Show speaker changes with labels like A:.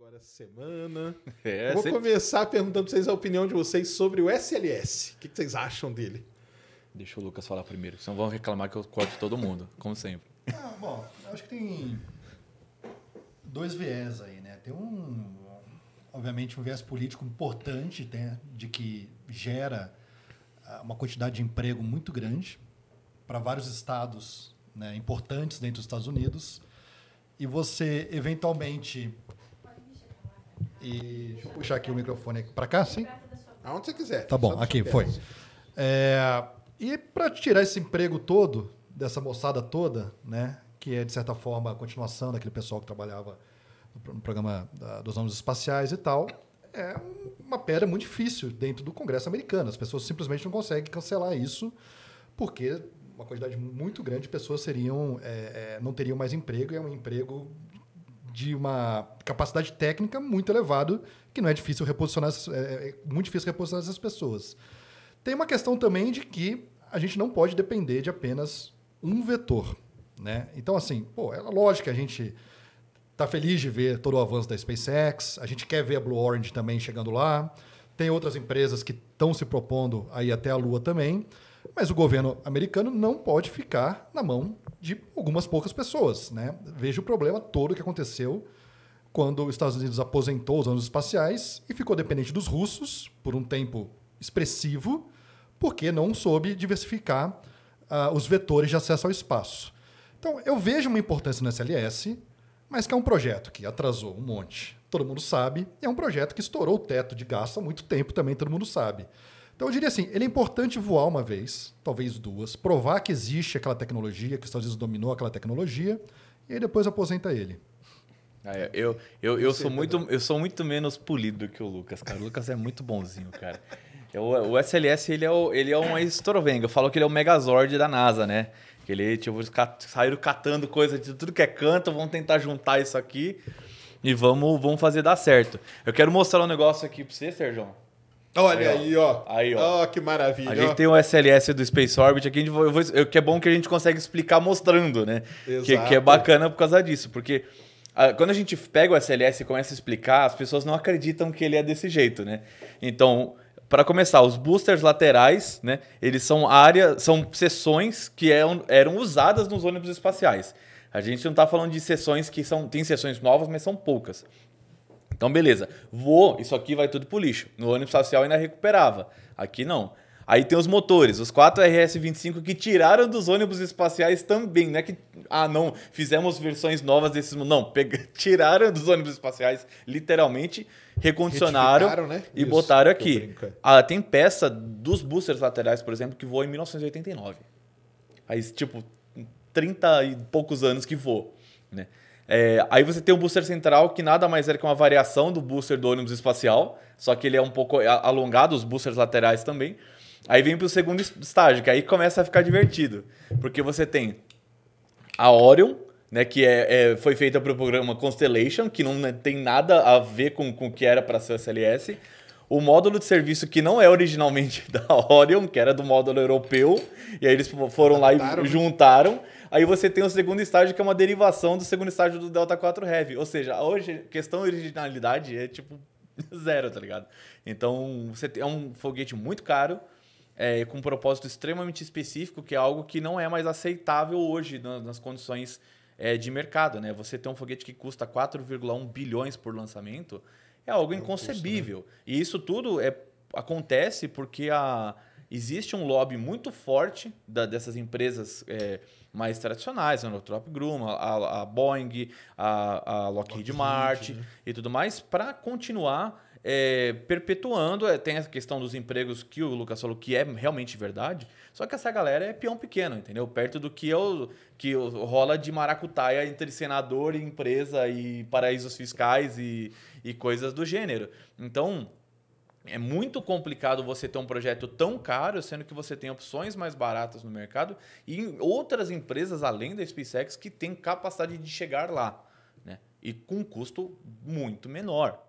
A: agora essa semana. É, Vou sempre... começar perguntando para vocês a opinião de vocês sobre o
B: SLS. O que vocês acham dele? Deixa o Lucas falar primeiro, senão vão reclamar que eu corto todo mundo, como sempre. Ah, bom, acho que
A: tem dois viés aí, né? Tem um, obviamente, um viés político importante, né? de que gera ah, uma quantidade de emprego muito grande para vários estados né, importantes dentro dos Estados Unidos. E você, eventualmente, e deixa eu puxar aqui o microfone para cá, sim? Aonde você quiser. Tá bom, aqui, foi. É, e para tirar esse emprego todo, dessa moçada toda, né, que é, de certa forma, a continuação daquele pessoal que trabalhava no programa da, dos anos espaciais e tal, é uma pedra muito difícil dentro do Congresso americano. As pessoas simplesmente não conseguem cancelar isso, porque uma quantidade muito grande de pessoas seriam é, é, não teriam mais emprego e é um emprego de uma capacidade técnica muito elevada, que não é difícil reposicionar, é, é, é muito difícil reposicionar essas pessoas. Tem uma questão também de que a gente não pode depender de apenas um vetor, né? Então assim, pô, é lógico que a gente tá feliz de ver todo o avanço da SpaceX, a gente quer ver a Blue orange também chegando lá. Tem outras empresas que estão se propondo aí até a Lua também. Mas o governo americano não pode ficar na mão de algumas poucas pessoas. Né? Veja o problema todo que aconteceu quando os Estados Unidos aposentou os anos espaciais e ficou dependente dos russos por um tempo expressivo, porque não soube diversificar uh, os vetores de acesso ao espaço. Então, eu vejo uma importância no SLS, mas que é um projeto que atrasou um monte. Todo mundo sabe. é um projeto que estourou o teto de gasto há muito tempo também, todo mundo sabe. Então eu diria assim, ele é importante voar uma vez, talvez duas, provar que existe aquela tecnologia, que os Estados Unidos dominou aquela tecnologia, e aí depois aposenta ele.
B: Ah, é, eu, eu, eu, sou é muito, eu sou muito menos polido que o Lucas, cara. O Lucas é muito bonzinho, cara. É, o SLS, ele é, o, ele é um ex-torovenga. Eu falo que ele é o Megazord da NASA, né? Que ele, tipo, eles saíram catando coisa de tudo que é canto, vamos tentar juntar isso aqui e vamos, vamos fazer dar certo. Eu quero mostrar um negócio aqui pra você, Sérgio. Olha aí, ó. Aí, ó. Ó, que maravilha. A gente tem um SLS do Space Orbit aqui, vou, eu, que é bom que a gente consegue explicar mostrando, né? Exato. Que, que é bacana por causa disso, porque a, ah, quando a gente pega o SLS e começa a explicar, as pessoas não acreditam que ele é desse jeito, né? Então, para começar, os boosters laterais, né? Eles são áreas, são seções que eram, é eram usadas nos ônibus espaciais. A gente não está falando de sessões que são. Tem sessões novas, mas são poucas. Então, beleza. Voou, isso aqui vai tudo pro lixo. No ônibus espacial ainda recuperava. Aqui não. Aí tem os motores, os 4 RS-25 que tiraram dos ônibus espaciais também. Não é que, ah, não, fizemos versões novas desses. Não, pega, tiraram dos ônibus espaciais, literalmente, recondicionaram né? e Isso, botaram aqui. Ah, tem peça dos boosters laterais, por exemplo, que voa em 1989. Aí, tipo, 30 e poucos anos que voa, né? É, aí você tem o booster central, que nada mais é que uma variação do booster do ônibus espacial, só que ele é um pouco alongado, os boosters laterais também. Aí vem para o segundo estágio, que aí começa a ficar divertido, porque você tem a Orion, né, que é, é foi feita para o programa Constellation, que não né, tem nada a ver com, com o que era para ser o SLS. O módulo de serviço que não é originalmente da Orion, que era do módulo europeu, e aí eles foram lá e né? juntaram. Aí você tem o segundo estágio, que é uma derivação do segundo estágio do Delta 4 Heavy. Ou seja, hoje, questão de originalidade é tipo zero, tá ligado? Então, você é um foguete muito caro, é, com um propósito extremamente específico, que é algo que não é mais aceitável hoje nas, nas condições é, de mercado, né? Você ter um foguete que custa 4,1 bilhões por lançamento é algo inconcebível. É custo, né? E isso tudo é, acontece porque a, existe um lobby muito forte da, dessas empresas é, mais tradicionais, a né? Northrop Grumman, a, a Boeing, a, a Lockheed, Lockheed Martin né? e tudo mais, para continuar é, perpetuando. É, tem a questão dos empregos que o Lucas falou, que é realmente verdade. Só que essa galera é peão pequeno, entendeu? Perto do que eu que eu, rola de maracutaia entre senador e empresa e paraísos fiscais e, e coisas do gênero. Então, é muito complicado você ter um projeto tão caro, sendo que você tem opções mais baratas no mercado e outras empresas além da SpaceX que têm capacidade de chegar lá, né? E com um custo muito menor.